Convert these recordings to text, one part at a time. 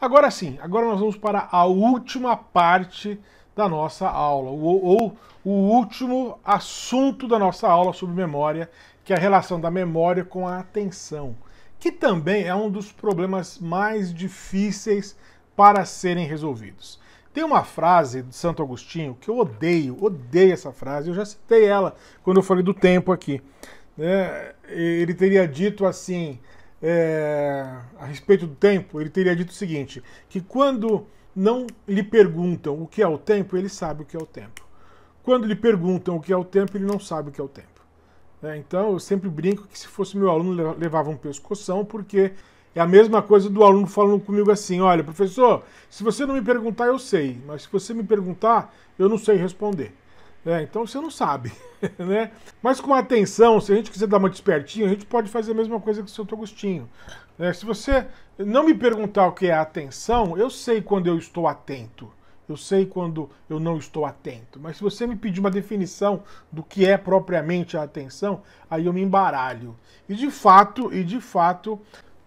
Agora sim, agora nós vamos para a última parte da nossa aula, ou, ou o último assunto da nossa aula sobre memória, que é a relação da memória com a atenção, que também é um dos problemas mais difíceis para serem resolvidos. Tem uma frase de Santo Agostinho que eu odeio, odeio essa frase, eu já citei ela quando eu falei do tempo aqui. Né? ele teria dito assim: é, a respeito do tempo, ele teria dito o seguinte: que quando não lhe perguntam o que é o tempo, ele sabe o que é o tempo. Quando lhe perguntam o que é o tempo, ele não sabe o que é o tempo. É, então eu sempre brinco que se fosse meu aluno levava um pescoção, porque é a mesma coisa do aluno falando comigo assim: olha, professor, se você não me perguntar, eu sei, mas se você me perguntar, eu não sei responder. É, então você não sabe, né? Mas com atenção, se a gente quiser dar uma despertinha, a gente pode fazer a mesma coisa que o Santo Agostinho. É, se você não me perguntar o que é atenção, eu sei quando eu estou atento. Eu sei quando eu não estou atento. Mas se você me pedir uma definição do que é propriamente a atenção, aí eu me embaralho. E de fato, e de fato,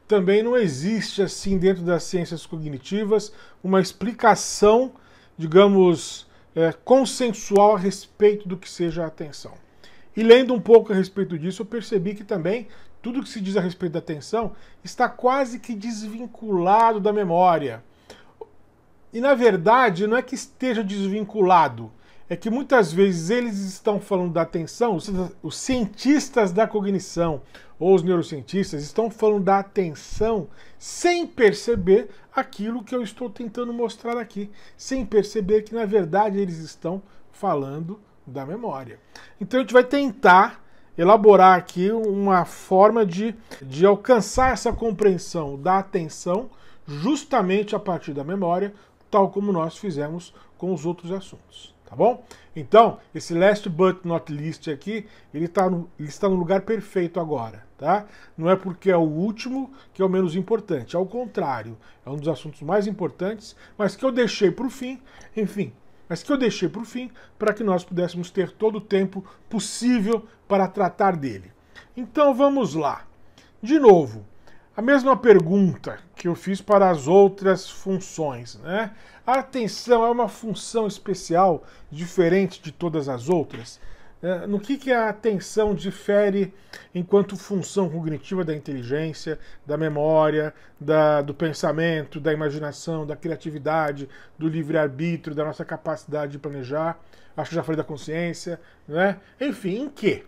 também não existe assim dentro das ciências cognitivas uma explicação, digamos, é, consensual a respeito do que seja a atenção. E lendo um pouco a respeito disso, eu percebi que também tudo que se diz a respeito da atenção está quase que desvinculado da memória. E na verdade, não é que esteja desvinculado, é que muitas vezes eles estão falando da atenção, os cientistas da cognição, ou os neurocientistas estão falando da atenção sem perceber aquilo que eu estou tentando mostrar aqui, sem perceber que na verdade eles estão falando da memória. Então a gente vai tentar elaborar aqui uma forma de, de alcançar essa compreensão da atenção justamente a partir da memória, tal como nós fizemos com os outros assuntos tá bom? Então, esse last but not least aqui, ele, está no, ele está no lugar perfeito agora, tá? Não é porque é o último que é o menos importante, ao contrário, é um dos assuntos mais importantes, mas que eu deixei para o fim, enfim, mas que eu deixei para o fim para que nós pudéssemos ter todo o tempo possível para tratar dele. Então, vamos lá. De novo, a mesma pergunta que eu fiz para as outras funções, né? A atenção é uma função especial diferente de todas as outras? É, no que, que a atenção difere enquanto função cognitiva da inteligência, da memória, da, do pensamento, da imaginação, da criatividade, do livre-arbítrio, da nossa capacidade de planejar? Acho que já falei da consciência, né? Enfim, em quê?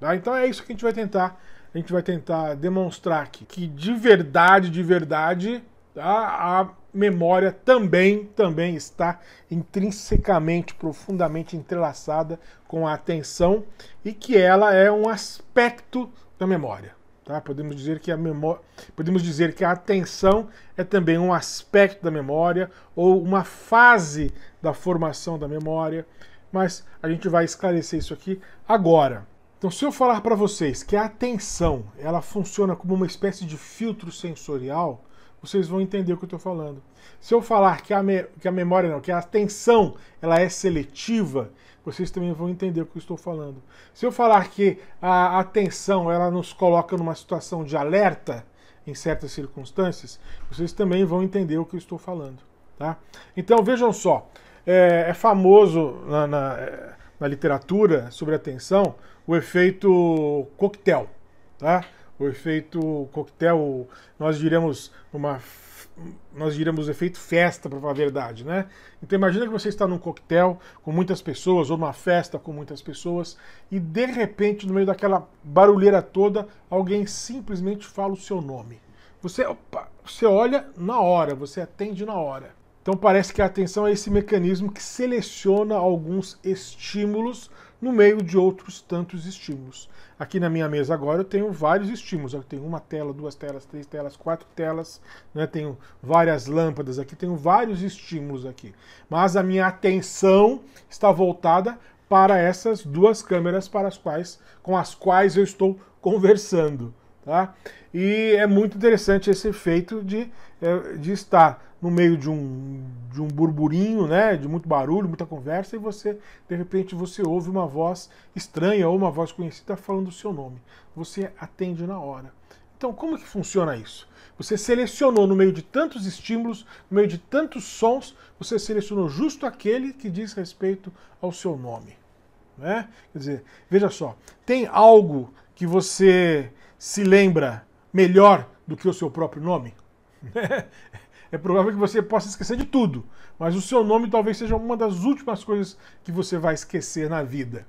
Tá? Então é isso que a gente vai tentar a gente vai tentar demonstrar aqui que de verdade, de verdade, tá? a memória também, também está intrinsecamente, profundamente entrelaçada com a atenção e que ela é um aspecto da memória. Tá? Podemos dizer que a memória, podemos dizer que a atenção é também um aspecto da memória ou uma fase da formação da memória, mas a gente vai esclarecer isso aqui agora. Então, se eu falar para vocês que a atenção ela funciona como uma espécie de filtro sensorial, vocês vão entender o que eu estou falando. Se eu falar que a, que a memória não, que a atenção ela é seletiva, vocês também vão entender o que eu estou falando. Se eu falar que a atenção ela nos coloca numa situação de alerta em certas circunstâncias, vocês também vão entender o que eu estou falando. Tá? Então vejam só, é, é famoso na, na, é, na literatura sobre atenção o efeito coquetel, tá? O efeito coquetel, nós diremos uma nós diremos efeito festa, para falar a verdade, né? Então imagina que você está num coquetel com muitas pessoas ou numa festa com muitas pessoas e de repente no meio daquela barulheira toda, alguém simplesmente fala o seu nome. Você, opa, você olha na hora, você atende na hora. Então parece que a atenção é esse mecanismo que seleciona alguns estímulos no meio de outros tantos estímulos. Aqui na minha mesa agora eu tenho vários estímulos. Eu tenho uma tela, duas telas, três telas, quatro telas, né? tenho várias lâmpadas aqui, tenho vários estímulos aqui. Mas a minha atenção está voltada para essas duas câmeras para as quais, com as quais eu estou conversando. Tá? E é muito interessante esse efeito de, é, de estar no meio de um, de um burburinho, né, de muito barulho, muita conversa, e você, de repente, você ouve uma voz estranha ou uma voz conhecida falando o seu nome. Você atende na hora. Então, como que funciona isso? Você selecionou no meio de tantos estímulos, no meio de tantos sons, você selecionou justo aquele que diz respeito ao seu nome. Né? Quer dizer, veja só, tem algo que você se lembra melhor do que o seu próprio nome? é provável que você possa esquecer de tudo, mas o seu nome talvez seja uma das últimas coisas que você vai esquecer na vida.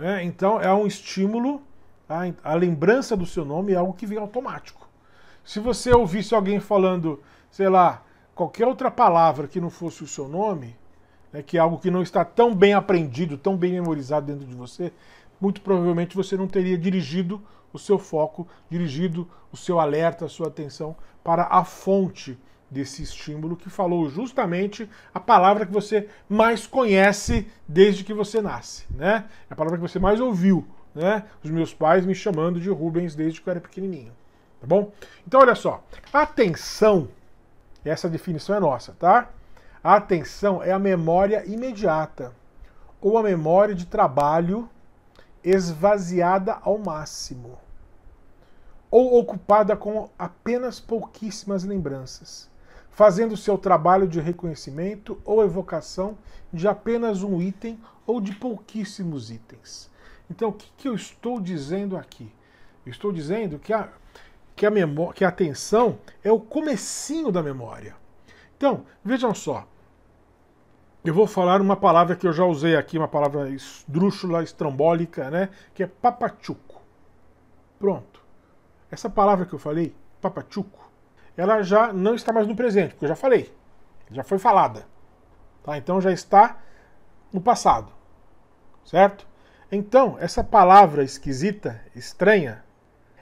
É, então é um estímulo, a, a lembrança do seu nome é algo que vem automático. Se você ouvisse alguém falando, sei lá, qualquer outra palavra que não fosse o seu nome, né, que é algo que não está tão bem aprendido, tão bem memorizado dentro de você, muito provavelmente você não teria dirigido o seu foco, dirigido o seu alerta, a sua atenção para a fonte desse estímulo que falou justamente a palavra que você mais conhece desde que você nasce, né? É a palavra que você mais ouviu, né? Os meus pais me chamando de Rubens desde que eu era pequenininho, tá bom? Então olha só, atenção, essa definição é nossa, tá? A atenção é a memória imediata ou a memória de trabalho esvaziada ao máximo, ou ocupada com apenas pouquíssimas lembranças, fazendo seu trabalho de reconhecimento ou evocação de apenas um item ou de pouquíssimos itens. Então, o que, que eu estou dizendo aqui? Eu estou dizendo que a, que a, que a atenção é o comecinho da memória. Então, vejam só, eu vou falar uma palavra que eu já usei aqui, uma palavra esdrúxula, estrambólica, né? Que é papachuco. Pronto. Essa palavra que eu falei, papachuco, ela já não está mais no presente, porque eu já falei. Já foi falada. Tá? Então já está no passado. Certo? Então, essa palavra esquisita, estranha,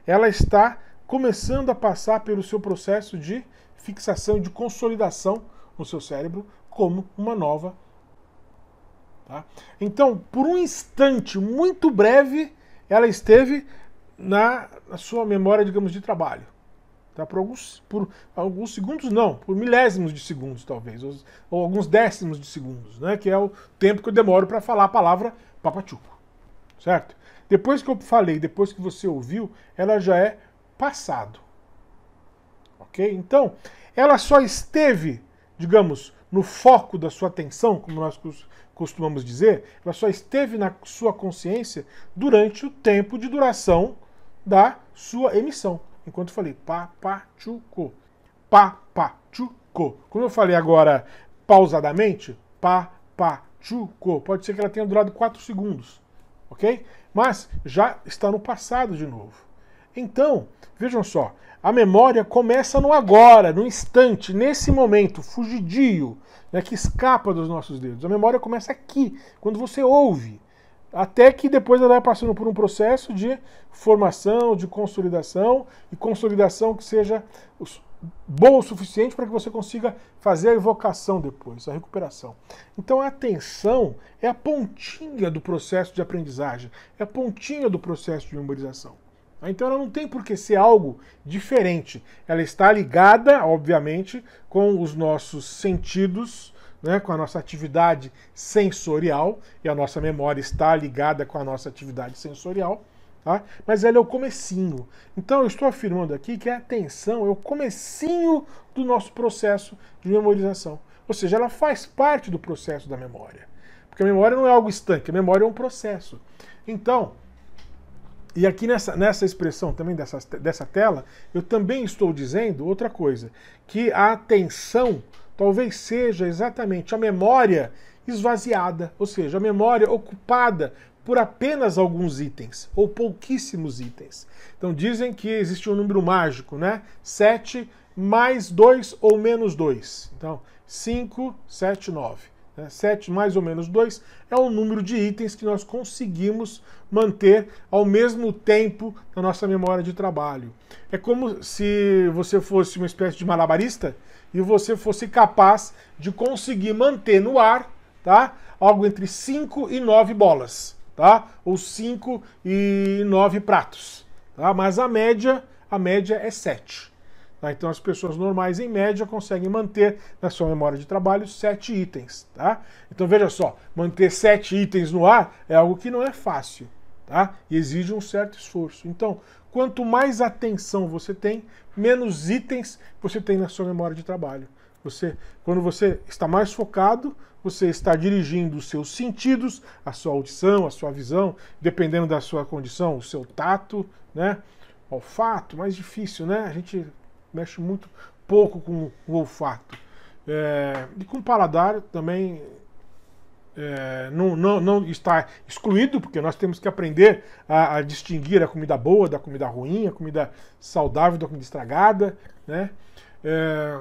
ela está começando a passar pelo seu processo de fixação, de consolidação no seu cérebro como uma nova. Tá? Então, por um instante muito breve, ela esteve na, na sua memória, digamos, de trabalho. Tá? Por, alguns, por alguns segundos, não, por milésimos de segundos, talvez, ou, ou alguns décimos de segundos, né? que é o tempo que eu demoro para falar a palavra papachuco. Certo? Depois que eu falei, depois que você ouviu, ela já é passado. Ok? Então, ela só esteve digamos, no foco da sua atenção, como nós costumamos dizer, ela só esteve na sua consciência durante o tempo de duração da sua emissão. Enquanto eu falei pa chuco Como eu falei agora pausadamente, chuco pode ser que ela tenha durado 4 segundos, ok? Mas já está no passado de novo. Então, vejam só, a memória começa no agora, no instante, nesse momento fugidio, né, que escapa dos nossos dedos. A memória começa aqui, quando você ouve, até que depois ela vai passando por um processo de formação, de consolidação, e consolidação que seja bom o suficiente para que você consiga fazer a evocação depois, a recuperação. Então a atenção é a pontinha do processo de aprendizagem, é a pontinha do processo de memorização. Ah, então ela não tem por que ser algo diferente. Ela está ligada, obviamente, com os nossos sentidos, né, com a nossa atividade sensorial, e a nossa memória está ligada com a nossa atividade sensorial, tá? mas ela é o comecinho. Então eu estou afirmando aqui que a atenção é o comecinho do nosso processo de memorização. Ou seja, ela faz parte do processo da memória. Porque a memória não é algo estanque, a memória é um processo. Então, e aqui nessa, nessa expressão também dessa, dessa tela, eu também estou dizendo outra coisa, que a atenção talvez seja exatamente a memória esvaziada, ou seja, a memória ocupada por apenas alguns itens, ou pouquíssimos itens. Então dizem que existe um número mágico, né? 7 mais 2 ou menos 2. Então, 5, 7, 9. Né? 7 mais ou menos 2 é o número de itens que nós conseguimos manter ao mesmo tempo na nossa memória de trabalho. É como se você fosse uma espécie de malabarista e você fosse capaz de conseguir manter no ar tá? algo entre 5 e 9 bolas, tá? ou 5 e 9 pratos. Tá? Mas a média, a média é 7. Tá? Então as pessoas normais, em média, conseguem manter na sua memória de trabalho sete itens. Tá? Então veja só, manter sete itens no ar é algo que não é fácil tá? e exige um certo esforço. Então, quanto mais atenção você tem, menos itens você tem na sua memória de trabalho. Você, quando você está mais focado, você está dirigindo os seus sentidos, a sua audição, a sua visão, dependendo da sua condição, o seu tato, né? Olfato, mais difícil, né? A gente mexe muito pouco com o olfato. É, e com o paladar também é, não, não, não, está excluído, porque nós temos que aprender a, a, distinguir a comida boa da comida ruim, a comida saudável da comida estragada. Né? É,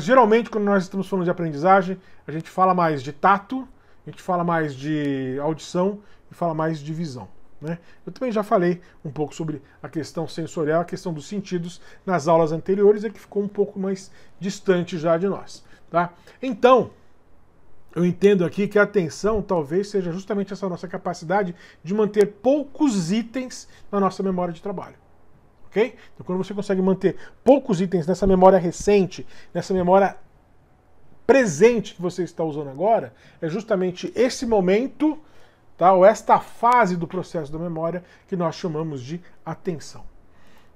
geralmente, quando nós estamos falando de aprendizagem, a gente fala mais de tato, a gente fala mais de audição e fala mais de visão. Né? Eu também já falei um pouco sobre a questão sensorial, a questão dos sentidos nas aulas anteriores, é que ficou um pouco mais distante já de nós. Tá? Então, eu entendo aqui que a atenção talvez seja justamente essa nossa capacidade de manter poucos itens na nossa memória de trabalho. ok? Então, quando você consegue manter poucos itens nessa memória recente, nessa memória presente que você está usando agora, é justamente esse momento tá? ou esta fase do processo da memória que nós chamamos de atenção.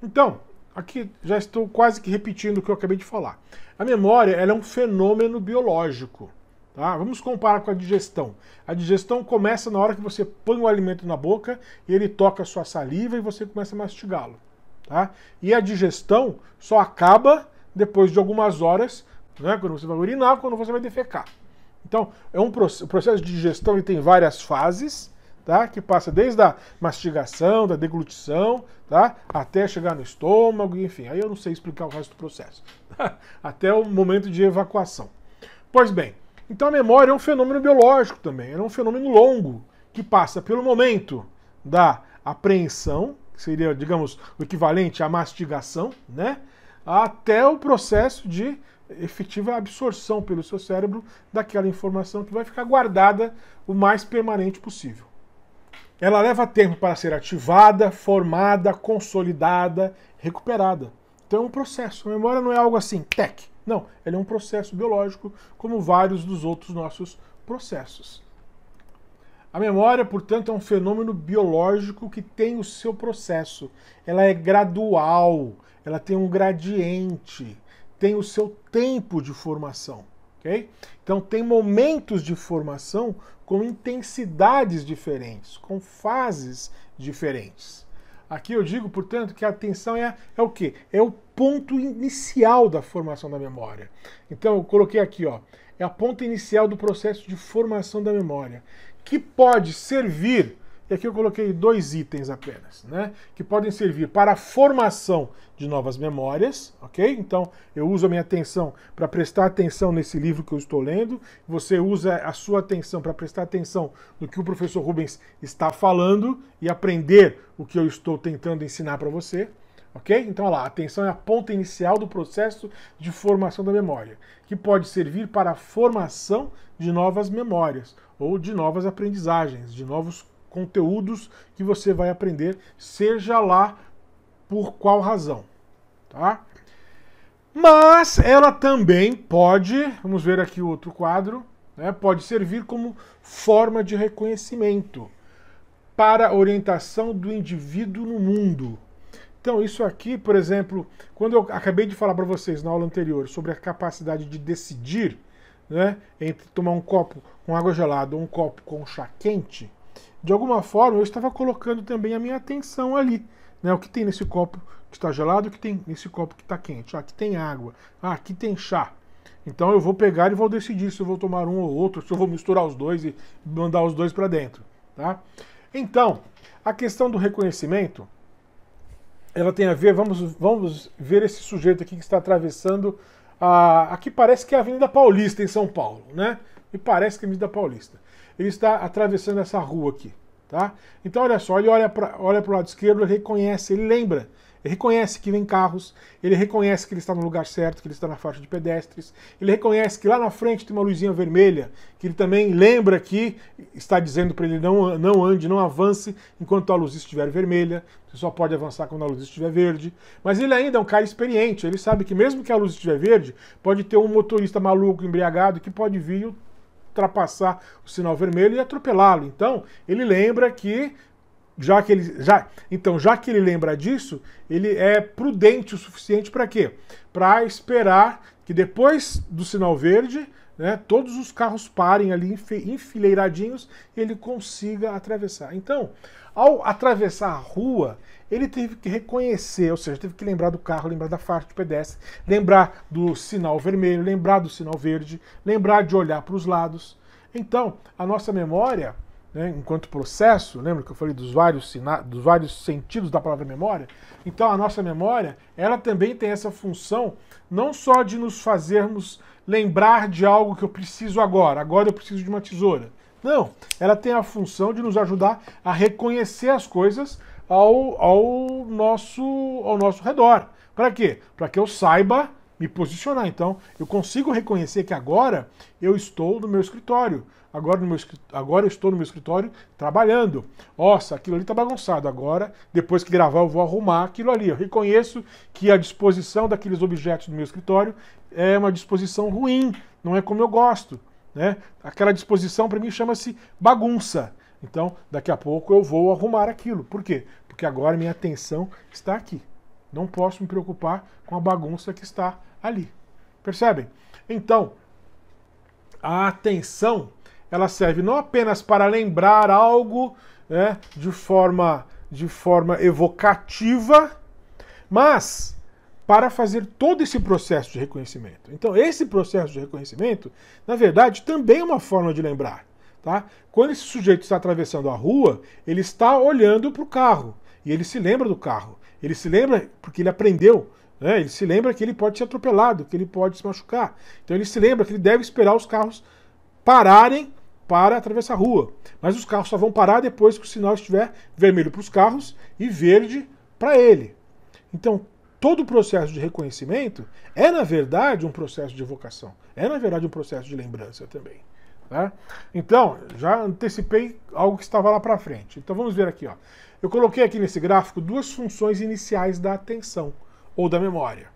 Então, aqui já estou quase que repetindo o que eu acabei de falar. A memória é um fenômeno biológico. Tá? Vamos comparar com a digestão. A digestão começa na hora que você põe o alimento na boca e ele toca a sua saliva e você começa a mastigá-lo. Tá? E a digestão só acaba depois de algumas horas, né? quando você vai urinar, quando você vai defecar. Então, é um o processo de digestão ele tem várias fases, tá? Que passa desde a mastigação, da deglutição, tá? Até chegar no estômago, enfim. Aí eu não sei explicar o resto do processo. Tá? Até o momento de evacuação. Pois bem, então a memória é um fenômeno biológico também, é um fenômeno longo que passa pelo momento da apreensão, que seria, digamos, o equivalente à mastigação, né? Até o processo de efetiva absorção pelo seu cérebro daquela informação que vai ficar guardada o mais permanente possível. Ela leva tempo para ser ativada, formada, consolidada, recuperada. Então é um processo. A memória não é algo assim, tec. Não, ela é um processo biológico, como vários dos outros nossos processos. A memória, portanto, é um fenômeno biológico que tem o seu processo. Ela é gradual, ela tem um gradiente tem o seu tempo de formação, ok? Então tem momentos de formação com intensidades diferentes, com fases diferentes. Aqui eu digo, portanto, que a atenção é, é o quê? É o ponto inicial da formação da memória. Então eu coloquei aqui, ó, é a ponta inicial do processo de formação da memória, que pode servir e aqui eu coloquei dois itens apenas, né? Que podem servir para a formação de novas memórias, ok? Então eu uso a minha atenção para prestar atenção nesse livro que eu estou lendo. Você usa a sua atenção para prestar atenção no que o professor Rubens está falando e aprender o que eu estou tentando ensinar para você. Ok? Então, olha lá, atenção é a ponta inicial do processo de formação da memória, que pode servir para a formação de novas memórias ou de novas aprendizagens, de novos conteúdos que você vai aprender, seja lá por qual razão, tá? Mas ela também pode, vamos ver aqui outro quadro, né, pode servir como forma de reconhecimento para orientação do indivíduo no mundo. Então, isso aqui, por exemplo, quando eu acabei de falar para vocês na aula anterior sobre a capacidade de decidir né, entre tomar um copo com água gelada ou um copo com chá quente, de alguma forma eu estava colocando também a minha atenção ali. Né? O que tem nesse copo que está gelado, o que tem nesse copo que está quente. Ah, aqui tem água, ah, aqui tem chá. Então eu vou pegar e vou decidir se eu vou tomar um ou outro, se eu vou misturar os dois e mandar os dois para dentro. Tá? Então, a questão do reconhecimento, ela tem a ver, vamos, vamos ver esse sujeito aqui que está atravessando a, aqui parece que é a Avenida Paulista em São Paulo, né? E parece que é a Avenida Paulista ele está atravessando essa rua aqui, tá? Então olha só, ele olha para olha o lado esquerdo, ele reconhece, ele lembra, ele reconhece que vem carros, ele reconhece que ele está no lugar certo, que ele está na faixa de pedestres, ele reconhece que lá na frente tem uma luzinha vermelha, que ele também lembra que está dizendo para ele não, não ande, não avance enquanto a luz estiver vermelha, você só pode avançar quando a luz estiver verde. Mas ele ainda é um cara experiente, ele sabe que mesmo que a luz estiver verde, pode ter um motorista maluco, embriagado, que pode vir ultrapassar o sinal vermelho e atropelá-lo. Então, ele lembra que já que ele já então já que ele lembra disso, ele é prudente o suficiente para quê? Para esperar que depois do sinal verde né, todos os carros parem ali enfileiradinhos, ele consiga atravessar. Então, ao atravessar a rua, ele teve que reconhecer, ou seja, teve que lembrar do carro, lembrar da faixa de pedestre, lembrar do sinal vermelho, lembrar do sinal verde, lembrar de olhar para os lados. Então, a nossa memória né, enquanto processo, lembra que eu falei dos vários, dos vários sentidos da palavra memória? Então a nossa memória, ela também tem essa função não só de nos fazermos lembrar de algo que eu preciso agora, agora eu preciso de uma tesoura. Não, ela tem a função de nos ajudar a reconhecer as coisas ao, ao, nosso, ao nosso redor. Para quê? Para que eu saiba me posicionar. Então, eu consigo reconhecer que agora eu estou no meu escritório. Agora, no meu, agora eu estou no meu escritório trabalhando. Nossa, aquilo ali está bagunçado. Agora, depois que gravar, eu vou arrumar aquilo ali. Eu reconheço que a disposição daqueles objetos no meu escritório é uma disposição ruim, não é como eu gosto. Né? Aquela disposição para mim chama-se bagunça. Então, daqui a pouco eu vou arrumar aquilo. Por quê? Porque agora minha atenção está aqui. Não posso me preocupar com a bagunça que está ali. Percebem? Então, a atenção ela serve não apenas para lembrar algo né, de, forma, de forma evocativa, mas para fazer todo esse processo de reconhecimento. Então, esse processo de reconhecimento, na verdade, também é uma forma de lembrar. Tá? Quando esse sujeito está atravessando a rua, ele está olhando para o carro e ele se lembra do carro. Ele se lembra porque ele aprendeu. Né? Ele se lembra que ele pode ser atropelado, que ele pode se machucar. Então ele se lembra que ele deve esperar os carros pararem para atravessar a rua. Mas os carros só vão parar depois que o sinal estiver vermelho para os carros e verde para ele. Então, todo o processo de reconhecimento é, na verdade, um processo de evocação. É, na verdade, um processo de lembrança também. Né? Então, já antecipei algo que estava lá para frente. Então vamos ver aqui. Ó. Eu coloquei aqui nesse gráfico duas funções iniciais da atenção ou da memória.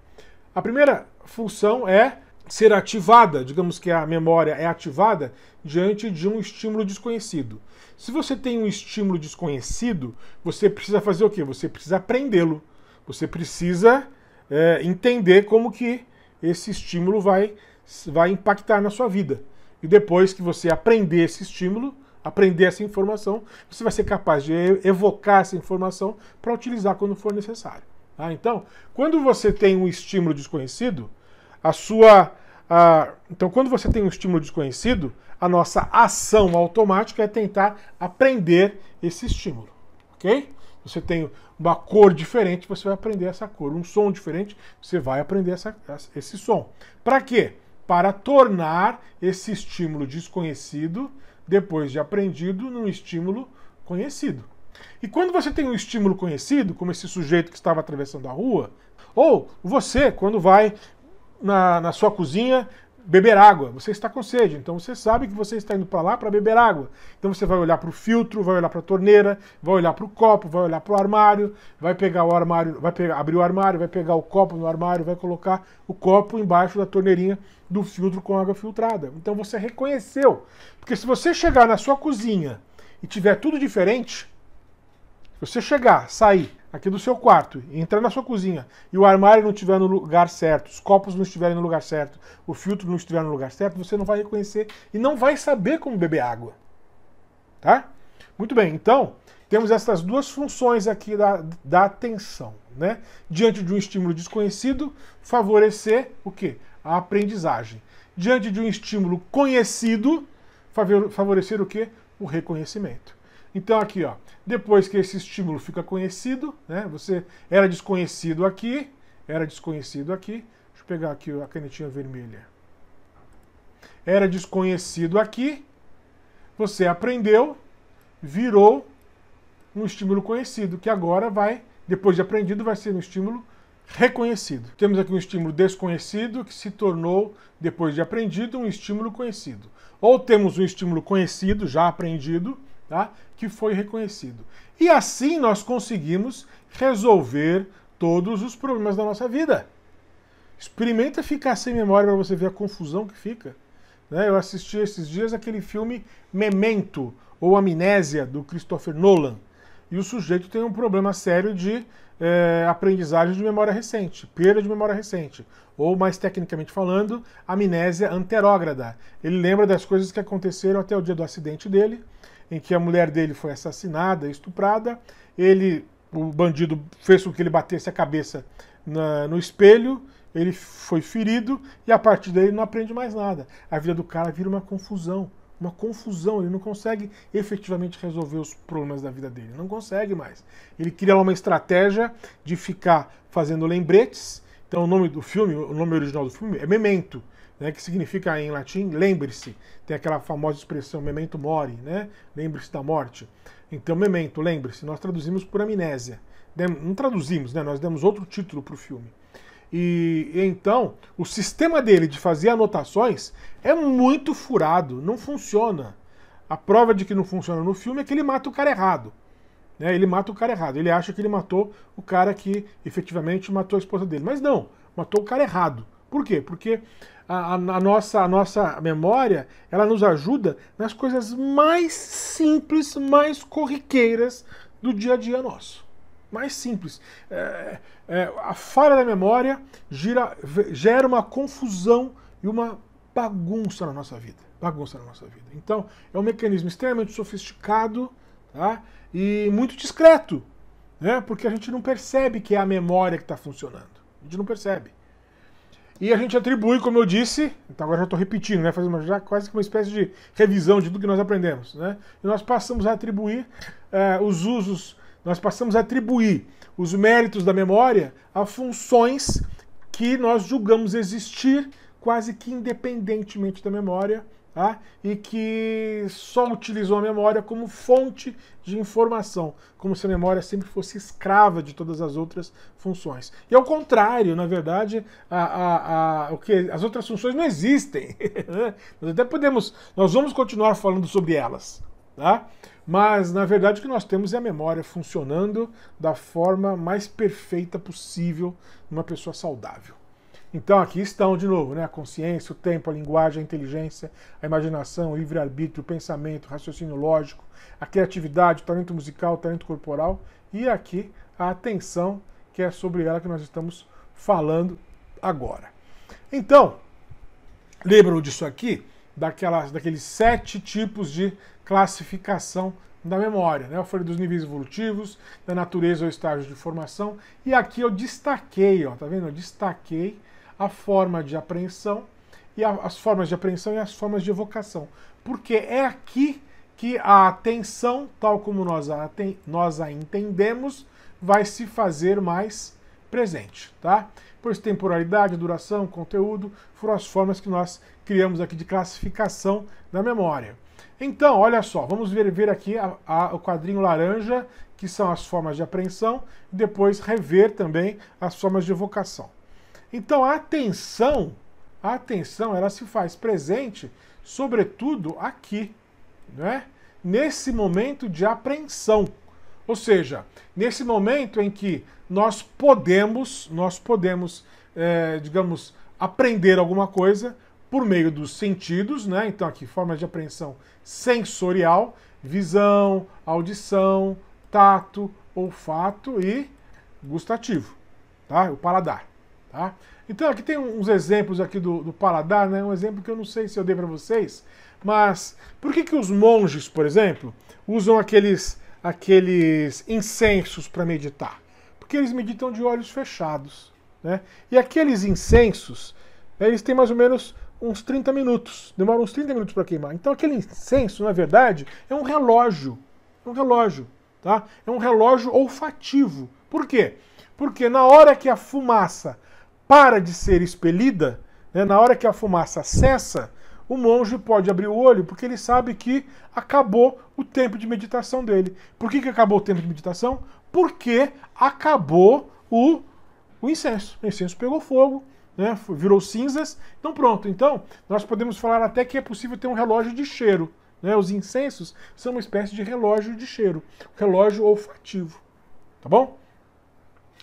A primeira função é ser ativada, digamos que a memória é ativada diante de um estímulo desconhecido. Se você tem um estímulo desconhecido, você precisa fazer o quê? Você precisa aprendê-lo. Você precisa é, entender como que esse estímulo vai, vai impactar na sua vida. E depois que você aprender esse estímulo, aprender essa informação, você vai ser capaz de evocar essa informação para utilizar quando for necessário. Tá? Então, quando você tem um estímulo desconhecido, a sua. A... então, quando você tem um estímulo desconhecido, a nossa ação automática é tentar aprender esse estímulo. Ok? Você tem uma cor diferente, você vai aprender essa cor. Um som diferente, você vai aprender essa, esse som. Para quê? para tornar esse estímulo desconhecido, depois de aprendido, num estímulo conhecido. E quando você tem um estímulo conhecido, como esse sujeito que estava atravessando a rua, ou você, quando vai na, na sua cozinha beber água. Você está com sede, então você sabe que você está indo para lá para beber água. Então você vai olhar para o filtro, vai olhar para a torneira, vai olhar para o copo, vai olhar para o armário, vai pegar o armário, vai pegar, abrir o armário, vai pegar o copo no armário, vai colocar o copo embaixo da torneirinha do filtro com água filtrada. Então você reconheceu, porque se você chegar na sua cozinha e tiver tudo diferente, se você chegar, sair aqui do seu quarto, entrar na sua cozinha e o armário não estiver no lugar certo, os copos não estiverem no lugar certo, o filtro não estiver no lugar certo, você não vai reconhecer e não vai saber como beber água. Tá? Muito bem, então, temos essas duas funções aqui da, da atenção, né? Diante de um estímulo desconhecido, favorecer o quê? A aprendizagem. Diante de um estímulo conhecido, favorecer o quê? O reconhecimento. Então aqui, ó, depois que esse estímulo fica conhecido, né? Você era desconhecido aqui, era desconhecido aqui. Deixa eu pegar aqui a canetinha vermelha. Era desconhecido aqui. Você aprendeu, virou um estímulo conhecido, que agora vai, depois de aprendido, vai ser um estímulo reconhecido. Temos aqui um estímulo desconhecido que se tornou, depois de aprendido, um estímulo conhecido. Ou temos um estímulo conhecido, já aprendido, tá? que foi reconhecido. E assim nós conseguimos resolver todos os problemas da nossa vida. Experimenta ficar sem memória para você ver a confusão que fica. Né? Eu assisti esses dias aquele filme Memento, ou Amnésia, do Christopher Nolan. E o sujeito tem um problema sério de é, aprendizagem de memória recente, perda de memória recente. Ou, mais tecnicamente falando, amnésia anterógrada. Ele lembra das coisas que aconteceram até o dia do acidente dele, em que a mulher dele foi assassinada, estuprada. Ele, o bandido, fez com que ele batesse a cabeça na, no espelho. Ele foi ferido e a partir daí ele não aprende mais nada. A vida do cara vira uma confusão, uma confusão. Ele não consegue efetivamente resolver os problemas da vida dele. Não consegue mais. Ele cria uma estratégia de ficar fazendo lembretes. Então o nome do filme, o nome original do filme é Memento né, que significa em latim lembre-se. Tem aquela famosa expressão memento mori, né? Lembre-se da morte. Então, memento, lembre-se. Nós traduzimos por amnésia. Não traduzimos, né? Nós demos outro título para o filme. E, então, o sistema dele de fazer anotações é muito furado, não funciona. A prova de que não funciona no filme é que ele mata o cara errado. Né? Ele mata o cara errado. Ele acha que ele matou o cara que efetivamente matou a esposa dele. Mas não, matou o cara errado. Por quê? Porque a, a, a, nossa, a nossa memória ela nos ajuda nas coisas mais simples, mais corriqueiras do dia a dia nosso. Mais simples. É, é, a falha da memória gira, gera uma confusão e uma bagunça na nossa vida. Bagunça na nossa vida. Então, é um mecanismo extremamente sofisticado tá? e muito discreto, né? porque a gente não percebe que é a memória que está funcionando. A gente não percebe. E a gente atribui, como eu disse, então agora já estou repetindo, né, fazendo já quase que uma espécie de revisão de tudo que nós aprendemos. Né? E nós passamos a atribuir uh, os usos, nós passamos a atribuir os méritos da memória a funções que nós julgamos existir quase que independentemente da memória Tá? e que só utilizou a memória como fonte de informação, como se a memória sempre fosse escrava de todas as outras funções. E ao contrário, na verdade, a, a, a, o que as outras funções não existem. Né? nós até podemos, nós vamos continuar falando sobre elas, tá? Mas na verdade o que nós temos é a memória funcionando da forma mais perfeita possível numa pessoa saudável. Então aqui estão de novo, né? A consciência, o tempo, a linguagem, a inteligência, a imaginação, o livre-arbítrio, o pensamento, o raciocínio lógico, a criatividade, o talento musical, o talento corporal e aqui a atenção, que é sobre ela que nós estamos falando agora. Então, lembram disso aqui? Daquelas, daqueles sete tipos de classificação da memória. Né? Eu falei dos níveis evolutivos, da natureza ou estágio de formação. E aqui eu destaquei, ó, tá vendo? Eu destaquei a forma de apreensão e a, as formas de apreensão e as formas de evocação. Porque é aqui que a atenção, tal como nós a, nós a entendemos, vai se fazer mais presente, tá? Pois temporalidade, duração, conteúdo foram as formas que nós criamos aqui de classificação da memória. Então, olha só, vamos ver, ver aqui a, a, o quadrinho laranja, que são as formas de apreensão, e depois rever também as formas de evocação. Então a atenção, a atenção, ela se faz presente, sobretudo aqui, né? nesse momento de apreensão. Ou seja, nesse momento em que nós podemos, nós podemos, é, digamos, aprender alguma coisa por meio dos sentidos, né? Então aqui formas de apreensão sensorial, visão, audição, tato, olfato e gustativo, tá? O paladar. Tá? Então aqui tem uns exemplos aqui do, do paladar, né? um exemplo que eu não sei se eu dei para vocês, mas por que, que os monges, por exemplo, usam aqueles, aqueles incensos para meditar? Porque eles meditam de olhos fechados. Né? E aqueles incensos, eles têm mais ou menos uns 30 minutos, demoram uns 30 minutos para queimar. Então aquele incenso, na verdade, é um relógio, é um relógio, tá? É um relógio olfativo. Por quê? Porque na hora que a fumaça para de ser expelida, né, na hora que a fumaça cessa, o monge pode abrir o olho porque ele sabe que acabou o tempo de meditação dele. Por que, que acabou o tempo de meditação? Porque acabou o, o incenso. O incenso pegou fogo, né, virou cinzas. Então pronto. Então nós podemos falar até que é possível ter um relógio de cheiro. Né? Os incensos são uma espécie de relógio de cheiro, relógio olfativo. Tá bom?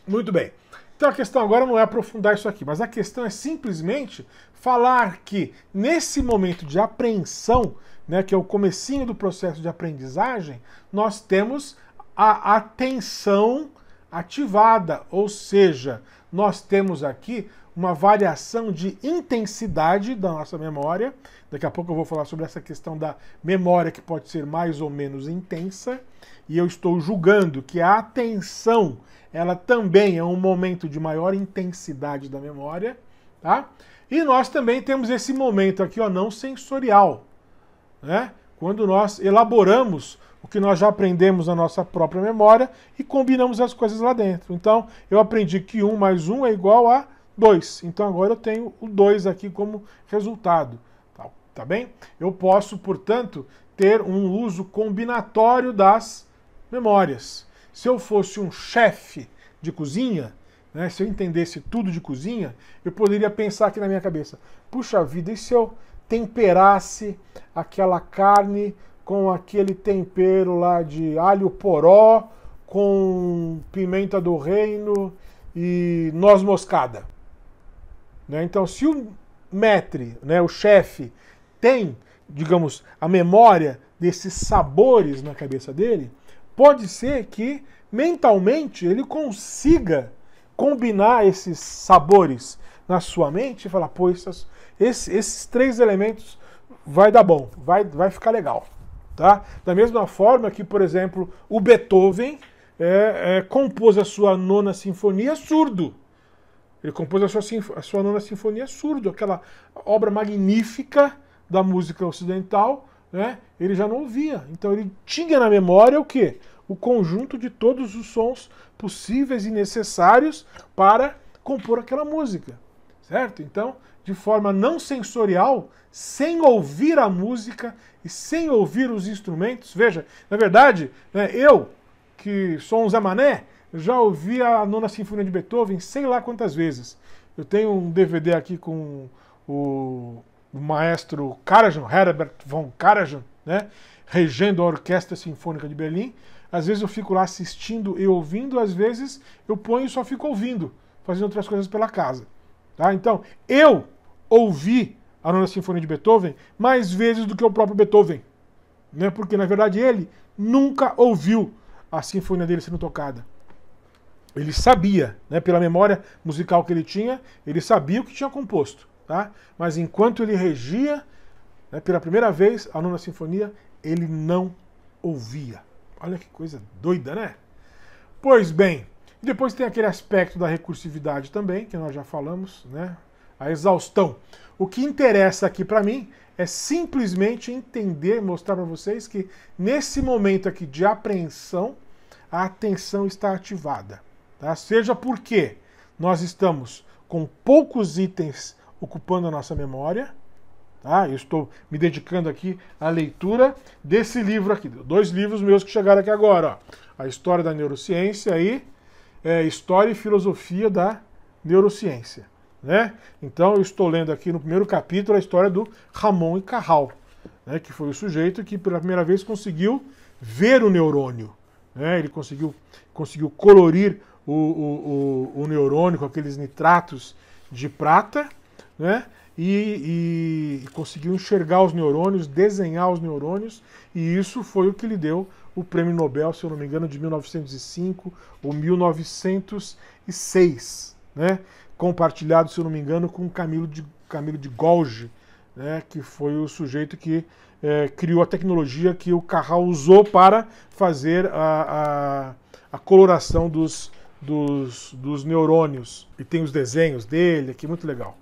Muito bem. Então a questão agora não é aprofundar isso aqui, mas a questão é simplesmente falar que nesse momento de apreensão, né, que é o comecinho do processo de aprendizagem, nós temos a atenção ativada, ou seja, nós temos aqui uma variação de intensidade da nossa memória. Daqui a pouco eu vou falar sobre essa questão da memória que pode ser mais ou menos intensa. E eu estou julgando que a atenção, ela também é um momento de maior intensidade da memória, tá? E nós também temos esse momento aqui, ó, não sensorial, né? Quando nós elaboramos o que nós já aprendemos na nossa própria memória e combinamos as coisas lá dentro. Então, eu aprendi que 1 mais 1 é igual a 2. Então agora eu tenho o 2 aqui como resultado, tá, tá bem? Eu posso, portanto, ter um uso combinatório das memórias. Se eu fosse um chefe de cozinha, né, se eu entendesse tudo de cozinha, eu poderia pensar aqui na minha cabeça: puxa vida, e se eu temperasse aquela carne com aquele tempero lá de alho poró, com pimenta do reino e noz moscada? Né? Então, se o maître, né, o chefe, tem, digamos, a memória desses sabores na cabeça dele, pode ser que mentalmente ele consiga combinar esses sabores na sua mente e falar, pô, esses, esses três elementos vai dar bom, vai, vai ficar legal. Tá? Da mesma forma que, por exemplo, o Beethoven é, é, compôs a sua nona sinfonia surdo. Ele compôs a sua, a sua nona sinfonia surdo, aquela obra magnífica da música ocidental, né? Ele já não ouvia. Então ele tinha na memória o quê? O conjunto de todos os sons possíveis e necessários para compor aquela música, certo? Então, de forma não sensorial, sem ouvir a música e sem ouvir os instrumentos. Veja, na verdade, né, eu que sou um Zé Mané, já ouvi a Nona Sinfonia de Beethoven sei lá quantas vezes. Eu tenho um DVD aqui com o maestro Karajan, Herbert von Karajan, né, regendo a Orquestra Sinfônica de Berlim. Às vezes eu fico lá assistindo e ouvindo, às vezes eu ponho e só fico ouvindo, fazendo outras coisas pela casa. Tá? Então, eu ouvi a Nona Sinfonia de Beethoven mais vezes do que o próprio Beethoven. Né? Porque, na verdade, ele nunca ouviu a sinfonia dele sendo tocada. Ele sabia, né, pela memória musical que ele tinha, ele sabia o que tinha composto. Tá? Mas enquanto ele regia, né, pela primeira vez, a Nona Sinfonia, ele não ouvia. Olha que coisa doida, né? Pois bem, depois tem aquele aspecto da recursividade também, que nós já falamos, né? A exaustão. O que interessa aqui para mim é simplesmente entender, mostrar para vocês que nesse momento aqui de apreensão, a atenção está ativada. Tá? Seja porque nós estamos com poucos itens ocupando a nossa memória. Tá? Eu estou me dedicando aqui à leitura desse livro aqui. Dois livros meus que chegaram aqui agora. Ó. A História da Neurociência e é, História e Filosofia da Neurociência. Né? Então eu estou lendo aqui no primeiro capítulo a história do Ramon e Carral, né, que foi o sujeito que pela primeira vez conseguiu ver o neurônio. Né? Ele conseguiu, conseguiu colorir o, o, o, o neurônio com aqueles nitratos de prata, né? E, e, e, conseguiu enxergar os neurônios, desenhar os neurônios, e isso foi o que lhe deu o prêmio Nobel, se eu não me engano, de 1905 ou 1906, né? compartilhado, se eu não me engano, com Camilo de, Camilo de Golgi, né? que foi o sujeito que é, criou a tecnologia que o Carral usou para fazer a, a, a coloração dos, dos, dos neurônios. E tem os desenhos dele aqui, é muito legal.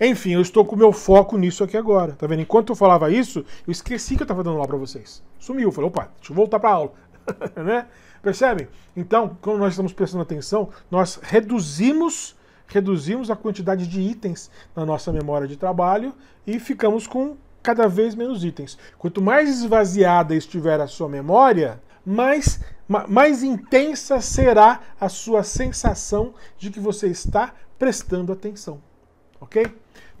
Enfim, eu estou com o meu foco nisso aqui agora. Tá vendo? Enquanto eu falava isso, eu esqueci que eu estava dando aula para vocês. Sumiu. Falei, opa, deixa eu voltar para aula. né? Percebem? Então, quando nós estamos prestando atenção, nós reduzimos reduzimos a quantidade de itens na nossa memória de trabalho e ficamos com cada vez menos itens. Quanto mais esvaziada estiver a sua memória, mais mais intensa será a sua sensação de que você está prestando atenção. Ok?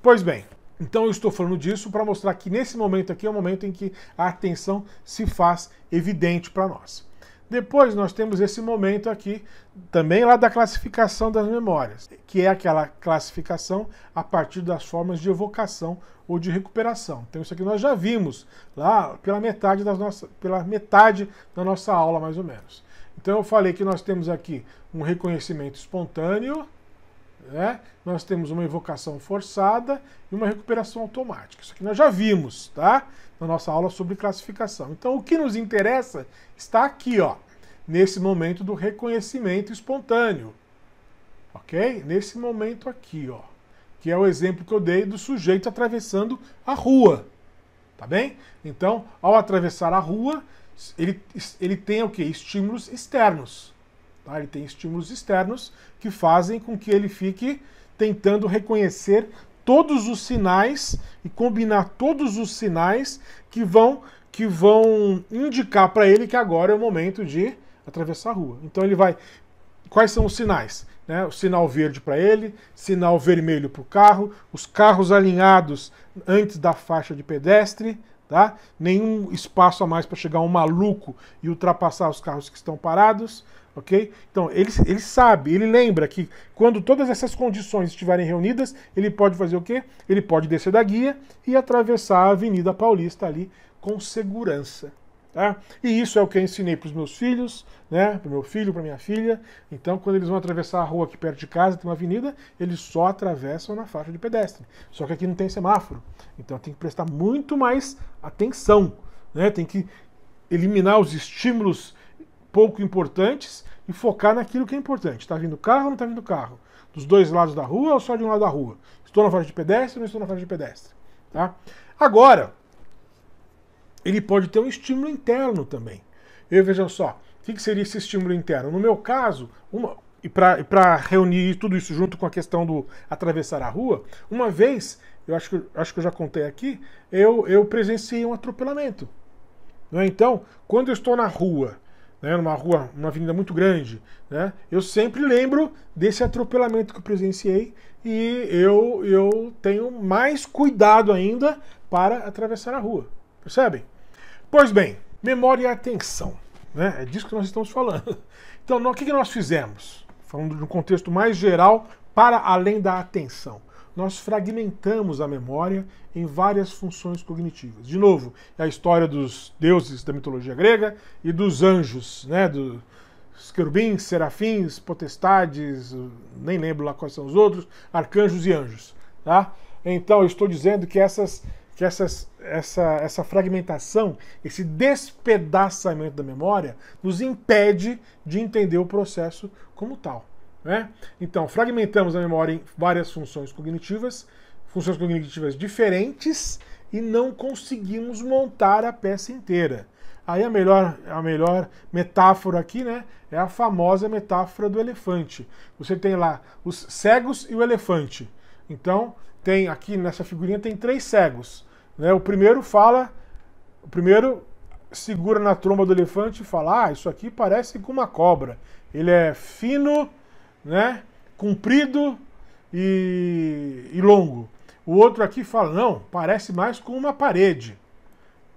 Pois bem, então eu estou falando disso para mostrar que nesse momento aqui é o momento em que a atenção se faz evidente para nós. Depois nós temos esse momento aqui, também lá da classificação das memórias, que é aquela classificação a partir das formas de evocação ou de recuperação. Então isso aqui nós já vimos lá pela metade, das nossa, pela metade da nossa aula, mais ou menos. Então eu falei que nós temos aqui um reconhecimento espontâneo, né? nós temos uma evocação forçada e uma recuperação automática. Isso aqui nós já vimos, tá? na nossa aula sobre classificação. Então, o que nos interessa está aqui, ó, nesse momento do reconhecimento espontâneo. Ok? Nesse momento aqui, ó, que é o exemplo que eu dei do sujeito atravessando a rua. Tá bem? Então, ao atravessar a rua, ele, ele tem o que? Estímulos externos. Tá? Ele tem estímulos externos que fazem com que ele fique tentando reconhecer todos os sinais e combinar todos os sinais que vão que vão indicar para ele que agora é o momento de atravessar a rua. Então ele vai quais são os sinais? Né? O sinal verde para ele, sinal vermelho para o carro, os carros alinhados antes da faixa de pedestre, tá? nenhum espaço a mais para chegar um maluco e ultrapassar os carros que estão parados. Ok? Então, ele, ele sabe, ele lembra que quando todas essas condições estiverem reunidas, ele pode fazer o quê? Ele pode descer da guia e atravessar a Avenida Paulista ali com segurança. Tá? E isso é o que eu ensinei para os meus filhos, né? para meu filho, para minha filha. Então, quando eles vão atravessar a rua aqui perto de casa, tem uma avenida, eles só atravessam na faixa de pedestre. Só que aqui não tem semáforo. Então, tem que prestar muito mais atenção. Né? Tem que eliminar os estímulos pouco importantes e focar naquilo que é importante. Está vindo carro ou não está vindo carro? Dos dois lados da rua ou só de um lado da rua? Estou na faixa de pedestre ou não estou na faixa de pedestre? Tá? Agora, ele pode ter um estímulo interno também. Eu vejam só, o que seria esse estímulo interno? No meu caso, uma, e para reunir tudo isso junto com a questão do atravessar a rua, uma vez, eu acho que, acho que eu já contei aqui, eu, eu presenciei um atropelamento. Né? Então, quando eu estou na rua né, numa rua, numa avenida muito grande, né, eu sempre lembro desse atropelamento que eu presenciei e eu, eu tenho mais cuidado ainda para atravessar a rua. Percebem? Pois bem, memória e atenção. Né? É disso que nós estamos falando. Então, o que, que nós fizemos? Falando de um contexto mais geral, para além da atenção nós fragmentamos a memória em várias funções cognitivas. De novo, é a história dos deuses da mitologia grega e dos anjos, né? dos querubins, serafins, potestades, nem lembro lá quais são os outros, arcanjos e anjos, tá? Então eu estou dizendo que essas que essas, essa, essa fragmentação, esse despedaçamento da memória, nos impede de entender o processo como tal. Né? Então, fragmentamos a memória em várias funções cognitivas, funções cognitivas diferentes, e não conseguimos montar a peça inteira. Aí a melhor, a melhor metáfora aqui, né, é a famosa metáfora do elefante. Você tem lá os cegos e o elefante. Então, tem aqui nessa figurinha tem três cegos, né? O primeiro fala, o primeiro segura na tromba do elefante e fala: "Ah, isso aqui parece com uma cobra. Ele é fino, né? Comprido e, e longo. O outro aqui fala, não, parece mais com uma parede.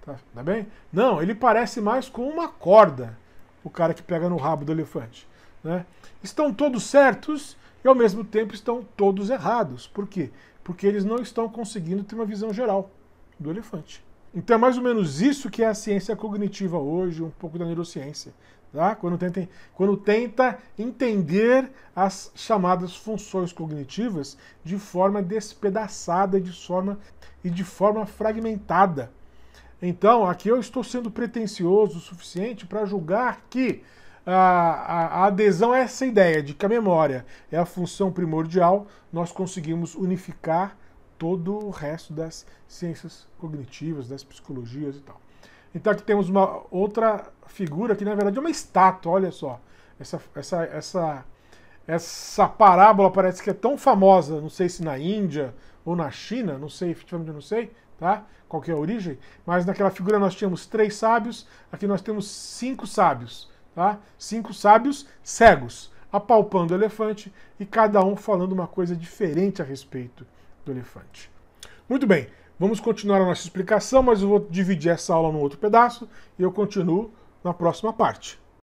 Tá, tá, bem? Não, ele parece mais com uma corda, o cara que pega no rabo do elefante. Né? Estão todos certos e ao mesmo tempo estão todos errados. Por quê? Porque eles não estão conseguindo ter uma visão geral do elefante. Então é mais ou menos isso que é a ciência cognitiva hoje, um pouco da neurociência. Tá? Quando, tenta, quando tenta entender as chamadas funções cognitivas de forma despedaçada de forma, e de forma fragmentada. Então, aqui eu estou sendo pretencioso o suficiente para julgar que a, a, a, adesão a essa ideia de que a memória é a função primordial, nós conseguimos unificar todo o resto das ciências cognitivas, das psicologias e tal. Então aqui temos uma outra figura que na verdade é uma estátua, olha só. Essa, essa, essa, essa parábola parece que é tão famosa, não sei se na Índia ou na China, não sei, efetivamente não sei, tá? Qual que é a origem, mas naquela figura nós tínhamos três sábios, aqui nós temos cinco sábios, tá? Cinco sábios cegos, apalpando o elefante e cada um falando uma coisa diferente a respeito do elefante. Muito bem, vamos continuar a nossa explicação, mas eu vou dividir essa aula num outro pedaço e eu continuo na próxima parte.